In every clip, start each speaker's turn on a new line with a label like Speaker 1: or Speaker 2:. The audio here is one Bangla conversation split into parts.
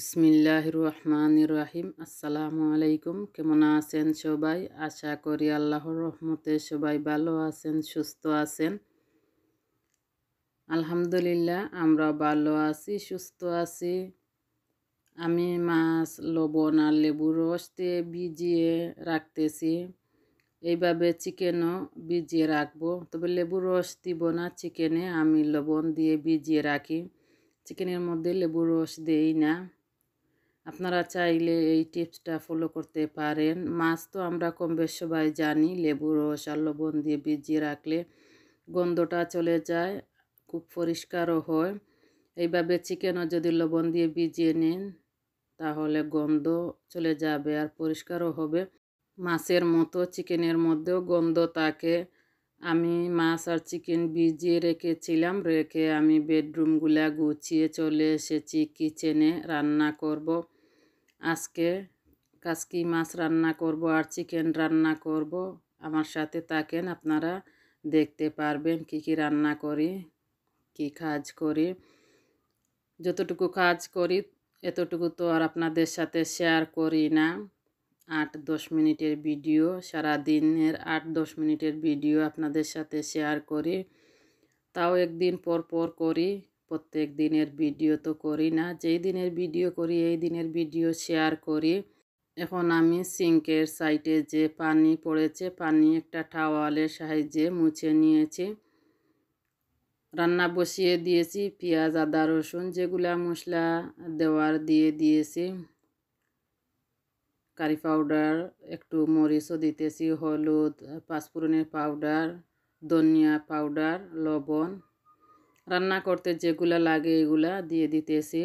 Speaker 1: বিসমিল্লাহ রহমান রাহিম আসসালামু আলাইকুম কেমন আছেন সবাই আশা করি আল্লাহর রহমতে সবাই ভালো আছেন সুস্থ আছেন আলহামদুলিল্লাহ আমরা ভালো আছি সুস্থ আছি আমি মাছ লবণ আর লেবুর রস দিয়ে ভিজিয়ে রাখতেছি এইভাবে চিকেনও ভিজিয়ে রাখবো তবে লেবুর রস দিব না চিকেনে আমি লবণ দিয়ে ভিজিয়ে রাখি চিকেনের মধ্যে লেবুর রস দেই না আপনারা চাইলে এই টিপসটা ফলো করতে পারেন মাছ তো আমরা কম বেশ সবাই জানি লেবু রস আর লবণ দিয়ে ভিজিয়ে রাখলে গন্ধটা চলে যায় খুব পরিষ্কারও হয় এইভাবে চিকেনও যদি লবণ দিয়ে ভিজিয়ে নেন তাহলে গন্ধ চলে যাবে আর পরিষ্কারও হবে মাছের মতো চিকেনের মধ্যেও গন্ধ থাকে আমি মাছ আর চিকেন ভিজিয়ে রেখেছিলাম রেখে আমি বেডরুমগুলা গুছিয়ে চলে এসেছি কিচেনে রান্না করব আজকে কাসকি মাছ রান্না করব আর চিকেন রান্না করব আমার সাথে থাকেন আপনারা দেখতে পারবেন কি কি রান্না করি কি কাজ করি যতটুকু কাজ করি এতটুকু তো আর আপনাদের সাথে শেয়ার করি না আট দশ মিনিটের ভিডিও সারা দিনের আট দশ মিনিটের ভিডিও আপনাদের সাথে শেয়ার করি তাও একদিন পর পর করি প্রত্যেক দিনের ভিডিও তো করি না যেই দিনের ভিডিও করি এই দিনের ভিডিও শেয়ার করি এখন আমি সিঙ্কের সাইটে যে পানি পড়েছে পানি একটা টাওয়ালের সাহায্যে মুছে নিয়েছি রান্না বসিয়ে দিয়েছি পেঁয়াজ আদা রসুন যেগুলা মশলা দেওয়ার দিয়ে দিয়েছি কারি পাউডার একটু মরিচও দিতেছি হলুদ পাঁচপুরনের পাউডার ধনিয়া পাউডার লবণ রান্না করতে যেগুলা লাগে এগুলা দিয়ে দিতেছি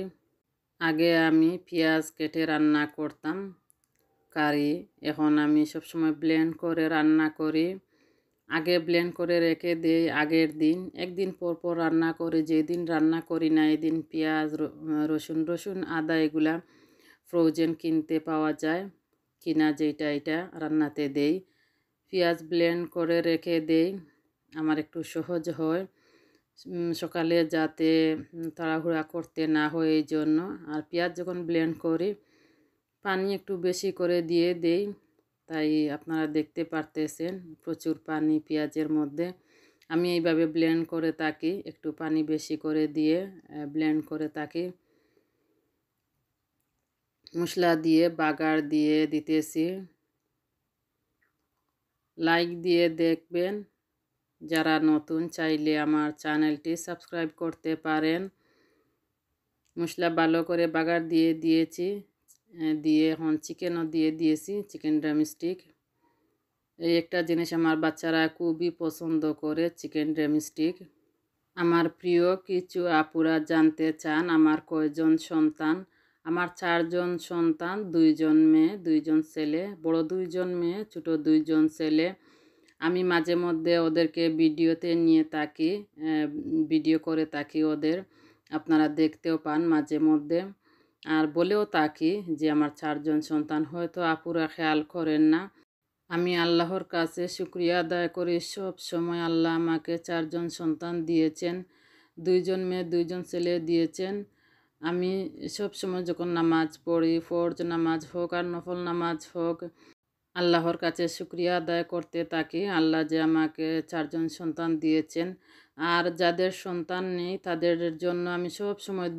Speaker 1: আগে আমি পেঁয়াজ কেটে রান্না করতাম কারি এখন আমি সবসময় ব্লেন্ড করে রান্না করি আগে ব্লেন্ড করে রেখে দেই আগের দিন একদিন পর পর রান্না করে যেদিন রান্না করি না এদিন পেঁয়াজ রসুন রসুন আদা এগুলা ফ্রোজেন কিনতে পাওয়া যায় কিনা যেটা এটা রান্নাতে দেই পেঁয়াজ ব্লেন্ড করে রেখে দেই আমার একটু সহজ হয় সকালে যাতে তাড়াহুড়া করতে না হয় এই জন্য আর পেঁয়াজ যখন ব্লেন্ড করি পানি একটু বেশি করে দিয়ে দেই তাই আপনারা দেখতে পারতেছেন প্রচুর পানি পেঁয়াজের মধ্যে আমি এইভাবে ব্লেন্ড করে থাকি একটু পানি বেশি করে দিয়ে ব্লেন্ড করে থাকি মশলা দিয়ে বাগার দিয়ে দিতেছি লাইক দিয়ে দেখবেন যারা নতুন চাইলে আমার চ্যানেলটি সাবস্ক্রাইব করতে পারেন মশলা ভালো করে বাগার দিয়ে দিয়েছি দিয়ে এখন চিকেনও দিয়ে দিয়েছি চিকেন ড্রামস্টিক এই একটা জিনিস আমার বাচ্চারা খুবই পছন্দ করে চিকেন ড্রামস্টিক আমার প্রিয় কিছু আপুরা জানতে চান আমার কয়জন সন্তান আমার চারজন সন্তান দুইজন মেয়ে দুইজন ছেলে বড় দুইজন মেয়ে ছোট দুইজন ছেলে আমি মাঝে মধ্যে ওদেরকে ভিডিওতে নিয়ে থাকি ভিডিও করে থাকি ওদের আপনারা দেখতেও পান মাঝে মধ্যে আর বলেও থাকি যে আমার চারজন সন্তান হয়তো আপুরা খেয়াল করেন না আমি আল্লাহর কাছে শুক্রিয়া আদায় করি সব সময় আল্লাহ আমাকে চারজন সন্তান দিয়েছেন দুইজন মেয়ে দুইজন ছেলে দিয়েছেন আমি সবসময় যখন নামাজ পড়ি ফরজ নামাজ হোক আর নফল নামাজ হোক আল্লাহর কাছে সুক্রিয়া আদায় করতে থাকি আল্লাহ যে আমাকে চারজন সন্তান দিয়েছেন আর যাদের সন্তান নেই তাদের জন্য আমি সব সময়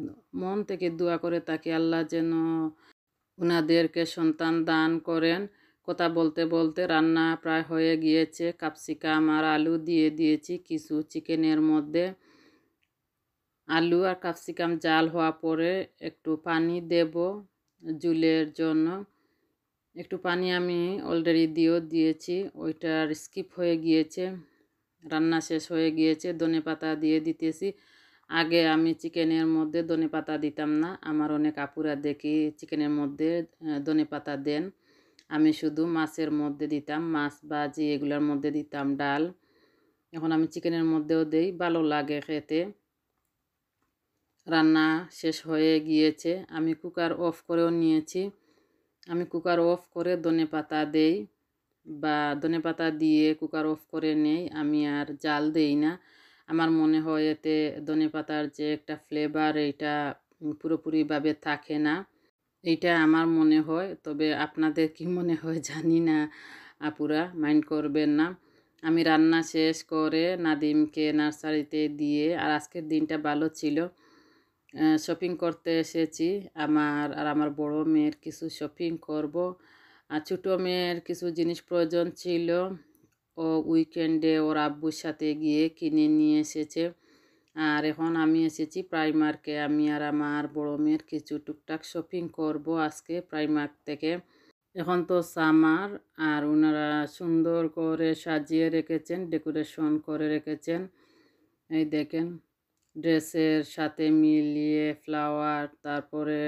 Speaker 1: মন থেকে দোয়া করে থাকি আল্লাহ যেন ওনাদেরকে সন্তান দান করেন কথা বলতে বলতে রান্না প্রায় হয়ে গিয়েছে ক্যাপসিকাম আর আলু দিয়ে দিয়েছি কিছু চিকেনের মধ্যে আলু আর ক্যাপসিকাম জাল হওয়া পরে একটু পানি দেব জুলের জন্য একটু পানি আমি অলরেডি দিয়েও দিয়েছি ওইটার স্কিপ হয়ে গিয়েছে রান্না শেষ হয়ে গিয়েছে ধনে পাতা দিয়ে দিতেছি আগে আমি চিকেনের মধ্যে ধনে পাতা দিতাম না আমার অনেক আপুরা দেখি চিকেনের মধ্যে ধনে পাতা দেন আমি শুধু মাছের মধ্যে দিতাম মাছ ভাজি এগুলোর মধ্যে দিতাম ডাল এখন আমি চিকেনের মধ্যেও দেই ভালো লাগে খেতে রান্না শেষ হয়ে গিয়েছে আমি কুকার অফ করেও নিয়েছি আমি কুকার অফ করে ধনে পাতা দেই বা ধনে পাতা দিয়ে কুকার অফ করে নেই আমি আর জাল দেই না আমার মনে হয় এতে ধনে পাতার যে একটা ফ্লেভার এইটা পুরোপুরিভাবে থাকে না এইটা আমার মনে হয় তবে আপনাদের কি মনে হয় জানি না আপুরা মাইন্ড করবেন না আমি রান্না শেষ করে নাদিমকে নার্সারিতে দিয়ে আর আজকের দিনটা ভালো ছিল শপিং করতে এসেছি আমার আর আমার বড় মেয়ের কিছু শপিং করব আর ছোটো মেয়ের কিছু জিনিস প্রয়োজন ছিল ও উইকেন্ডে ওর আব্বুর সাথে গিয়ে কিনে নিয়ে এসেছে আর এখন আমি এসেছি প্রাইমার্কে আমি আর আমার বড় মেয়ের কিছু টুকটাক শপিং করব আজকে প্রাইমার্ক থেকে এখন তো সামার আর ওনারা সুন্দর করে সাজিয়ে রেখেছেন ডেকোরেশন করে রেখেছেন এই দেখেন ড্রেসের সাথে মিলিয়ে ফ্লাওয়ার তারপরে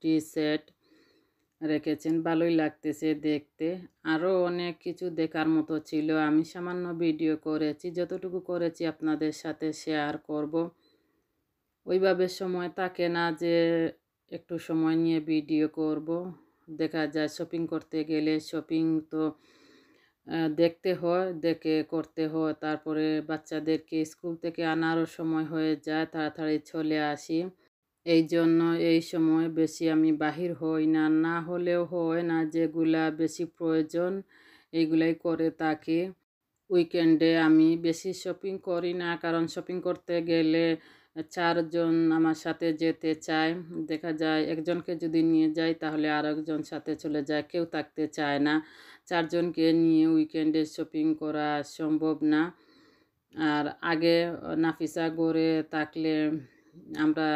Speaker 1: টি সেট রেখেছেন ভালোই লাগতেছে দেখতে আরও অনেক কিছু দেখার মতো ছিল আমি সামান্য ভিডিও করেছি যতটুকু করেছি আপনাদের সাথে শেয়ার করব ওইভাবে সময় থাকে না যে একটু সময় নিয়ে ভিডিও করব দেখা যায় শপিং করতে গেলে শপিং তো দেখতে হয় দেখে করতে হয় তারপরে বাচ্চাদেরকে স্কুল থেকে আনারও সময় হয়ে যায় তাড়াতাড়ি চলে আসি এই জন্য এই সময় বেশি আমি বাহির হই না না হলেও হয় না যেগুলা বেশি প্রয়োজন এইগুলাই করে থাকি উইকেন্ডে আমি বেশি শপিং করি না কারণ শপিং করতে গেলে চারজন আমার সাথে যেতে চায় দেখা যায় একজনকে যদি নিয়ে যাই তাহলে আর একজন সাথে চলে যায় কেউ থাকতে চায় না চারজনকে নিয়ে উইকেন্ডে শপিং করা সম্ভব না আর আগে নাফিসা গড়ে থাকলে আমরা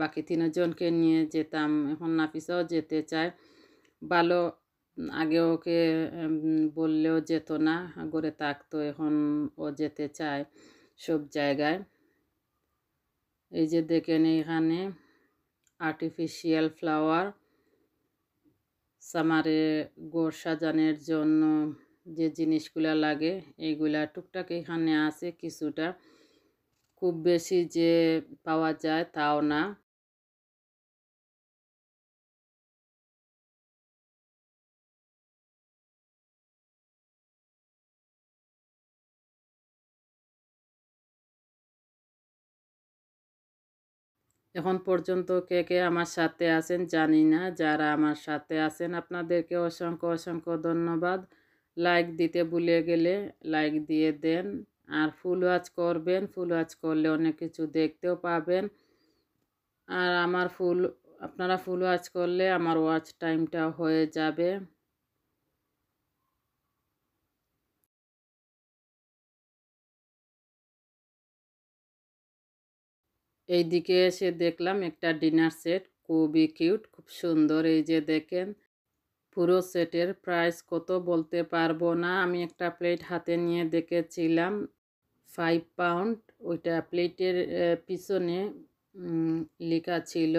Speaker 1: বাকি তিনজনকে নিয়ে যেতাম এখন নাফিসাও যেতে চায় ভালো আগে ওকে বললেও যেত না গড়ে থাকতো এখন ও যেতে চায় সব জায়গায় এই যে দেখেন এখানে আর্টিফিশিয়াল ফ্লাওয়ার সামারে গোড় সাজানোর জন্য যে জিনিসগুলা লাগে এইগুলা টুকটাক এখানে আছে কিছুটা খুব বেশি যে পাওয়া যায় তাও না এখন পর্যন্ত কে কে আমার সাথে আছেন জানি না যারা আমার সাথে আছেন আপনাদেরকে অসংখ্য অসংখ্য ধন্যবাদ লাইক দিতে ভুলে গেলে লাইক দিয়ে দেন আর ফুল ওয়াচ করবেন ফুল ওয়াচ করলে অনেক কিছু দেখতেও পাবেন আর আমার ফুল আপনারা ফুল ওয়াচ করলে আমার ওয়াচ টাইমটা হয়ে যাবে এই দিকে এসে দেখলাম একটা ডিনার সেট খুবই কিউট খুব সুন্দর এই যে দেখেন পুরো সেটের প্রাইস কত বলতে পারবো না আমি একটা প্লেট হাতে নিয়ে দেখেছিলাম ফাইভ পাউন্ড ওইটা প্লেটের পিছনে লেখা ছিল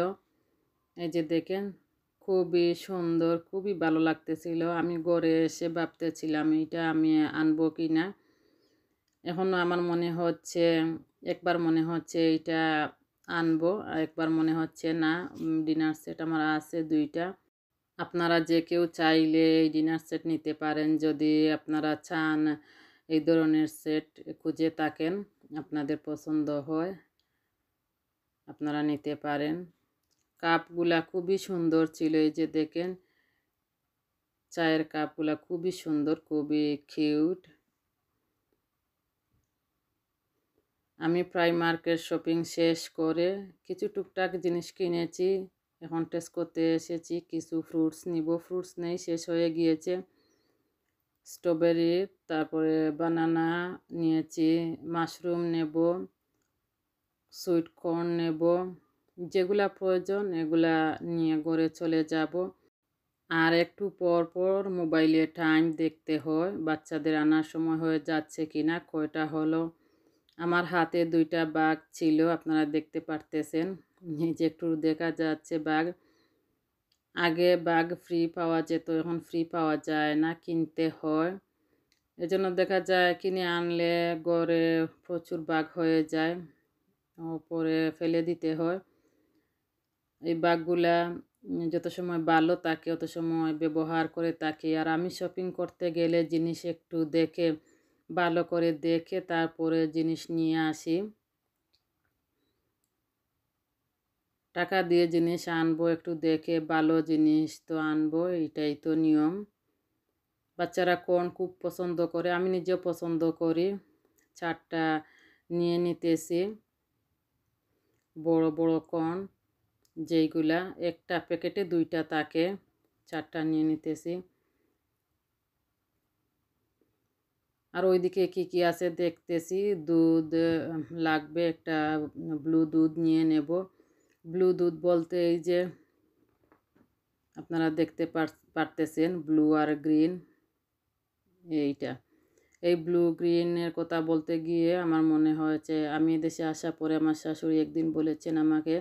Speaker 1: এই যে দেখেন খুবই সুন্দর খুবই ভালো লাগতেছিল আমি গড়ে এসে ভাবতেছিলাম এটা আমি আনবো কি না এখনও আমার মনে হচ্ছে একবার মনে হচ্ছে এটা আনবো একবার মনে হচ্ছে না ডিনার সেট আমার আছে দুইটা আপনারা যে কেউ চাইলে এই ডিনার সেট নিতে পারেন যদি আপনারা চান এই ধরনের সেট খুঁজে থাকেন আপনাদের পছন্দ হয় আপনারা নিতে পারেন কাপগুলা খুবই সুন্দর ছিল এই যে দেখেন চায়ের কাপগুলা খুবই সুন্দর খুবই কিউট আমি প্রাই মার্কেট শপিং শেষ করে কিছু টুকটাক জিনিস কিনেছি এখন টেস্ট করতে এসেছি কিছু ফ্রুটস নিব ফ্রুটস নেই শেষ হয়ে গিয়েছে স্ট্রবেরি তারপরে বানানা নিয়েছি মাশরুম নেব সুইট কর্ন নেব যেগুলা প্রয়োজন এগুলা নিয়ে ঘরে চলে যাব আর একটু পর পর মোবাইলে টাইম দেখতে হয় বাচ্চাদের আনার সময় হয়ে যাচ্ছে কিনা কয়টা হলো আমার হাতে দুইটা বাঘ ছিল আপনারা দেখতে পারতেছেন এই যে একটু দেখা যাচ্ছে বাঘ আগে বাঘ ফ্রি পাওয়া যেত এখন ফ্রি পাওয়া যায় না কিনতে হয় এজন্য দেখা যায় কিনে আনলে গড়ে প্রচুর বাঘ হয়ে যায় ওপরে ফেলে দিতে হয় এই বাঘগুলা যত সময় ভালো থাকে অত সময় ব্যবহার করে থাকি আর আমি শপিং করতে গেলে জিনিস একটু দেখে ভালো করে দেখে তারপরে জিনিস নিয়ে আসি টাকা দিয়ে জিনিস আনবো একটু দেখে ভালো জিনিস তো আনবো এটাই তো নিয়ম বাচ্চারা কোন খুব পছন্দ করে আমি নিজে পছন্দ করি চারটা নিয়ে নিতেছি বড় বড় কন যেইগুলা একটা প্যাকেটে দুইটা তাকে চারটা নিয়ে নিতেছি আর ওইদিকে কি কি আছে দেখতেছি দুধ লাগবে একটা ব্লু দুধ নিয়ে নেব ব্লু দুধ বলতে এই যে আপনারা দেখতে পারতেছেন ব্লু আর গ্রিন এইটা এই ব্লু গ্রিনের কথা বলতে গিয়ে আমার মনে হয়েছে আমি দেশে আসা পরে আমার শাশুড়ি একদিন বলেছেন আমাকে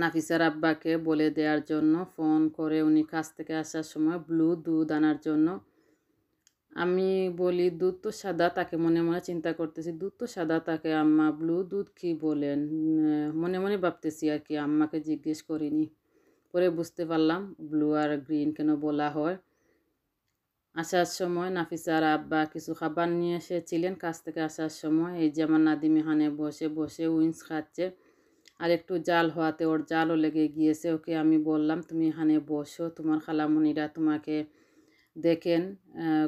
Speaker 1: নাফিসার আব্বাকে বলে দেওয়ার জন্য ফোন করে উনি কাছ থেকে আসার সময় ব্লু দুধ আনার জন্য আমি বলি দুধ তো সাদা তাকে মনে মনে চিন্তা করতেছি দুধ তো সাদা তাকে আম্মা ব্লু দুধ কি বলেন মনে মনে ভাবতেছি আর কি আম্মাকে জিজ্ঞেস করিনি পরে বুঝতে পারলাম ব্লু আর গ্রিন কেন বলা হয় আসার সময় নাফিসার আব্বা কিছু খাবার নিয়ে এসেছিলেন কাছ থেকে আসার সময় এই যে আমার নাদিম এখানে বসে বসে উইন্স খাচ্ছে আর একটু জাল হওয়াতে ওর জালও লেগে গিয়েছে ওকে আমি বললাম তুমি এখানে বসো তোমার খালামণিরা তোমাকে দেখেন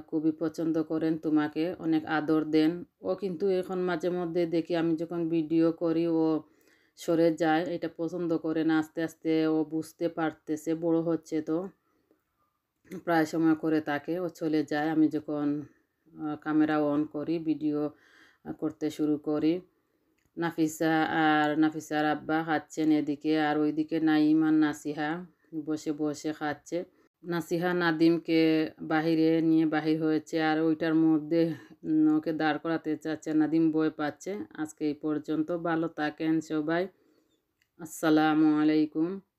Speaker 1: খুবই পছন্দ করেন তোমাকে অনেক আদর দেন ও কিন্তু এখন মাঝে মধ্যে দেখি আমি যখন ভিডিও করি ও সরে যায় এটা পছন্দ করে না আস্তে আস্তে ও বুঝতে পারতেছে বড় হচ্ছে তো প্রায় সময় করে তাকে ও চলে যায় আমি যখন ক্যামেরা অন করি ভিডিও করতে শুরু করি নাফিসা আর নাফিসার আব্বা খাচ্ছেন এদিকে আর ওইদিকে নাইমান নাসিহা বসে বসে খাচ্ছে নাসিহা নাদিমকে বাহিরে নিয়ে বাহির হয়েছে আর ওইটার মধ্যে ওকে দাঁড় করাতে চাচ্ছে নাদিম বই পাচ্ছে আজকে এই পর্যন্ত ভালো থাকেন সবাই আসসালামু আলাইকুম